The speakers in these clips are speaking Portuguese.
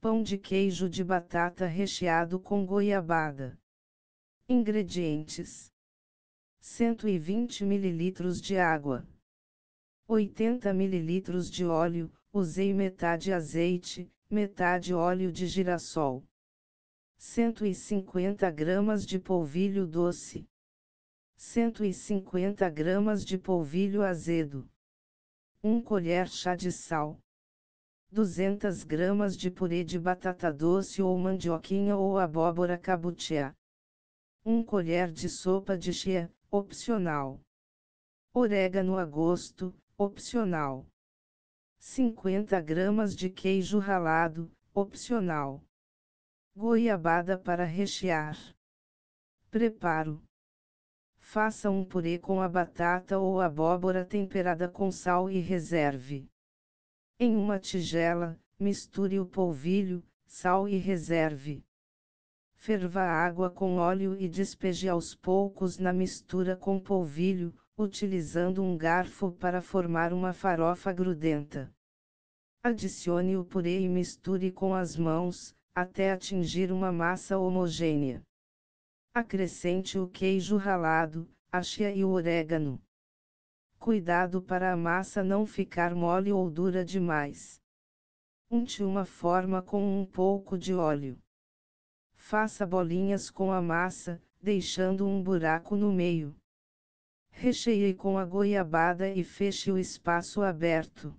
pão de queijo de batata recheado com goiabada. Ingredientes: 120 ml de água, 80 ml de óleo, usei metade azeite, metade óleo de girassol, 150 gramas de polvilho doce, 150 gramas de polvilho azedo, 1 colher chá de sal 200 gramas de purê de batata doce ou mandioquinha ou abóbora cabotiá. 1 colher de sopa de chia, opcional. Orégano a gosto, opcional. 50 gramas de queijo ralado, opcional. Goiabada para rechear. Preparo. Faça um purê com a batata ou abóbora temperada com sal e reserve. Em uma tigela, misture o polvilho, sal e reserve. Ferva a água com óleo e despeje aos poucos na mistura com polvilho, utilizando um garfo para formar uma farofa grudenta. Adicione o purê e misture com as mãos, até atingir uma massa homogênea. Acrescente o queijo ralado, a chia e o orégano cuidado para a massa não ficar mole ou dura demais. Unte uma forma com um pouco de óleo. Faça bolinhas com a massa, deixando um buraco no meio. Recheie com a goiabada e feche o espaço aberto.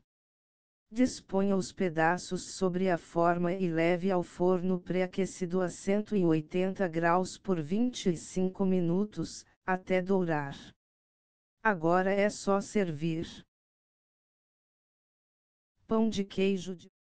Disponha os pedaços sobre a forma e leve ao forno pré-aquecido a 180 graus por 25 minutos, até dourar. Agora é só servir. Pão de queijo de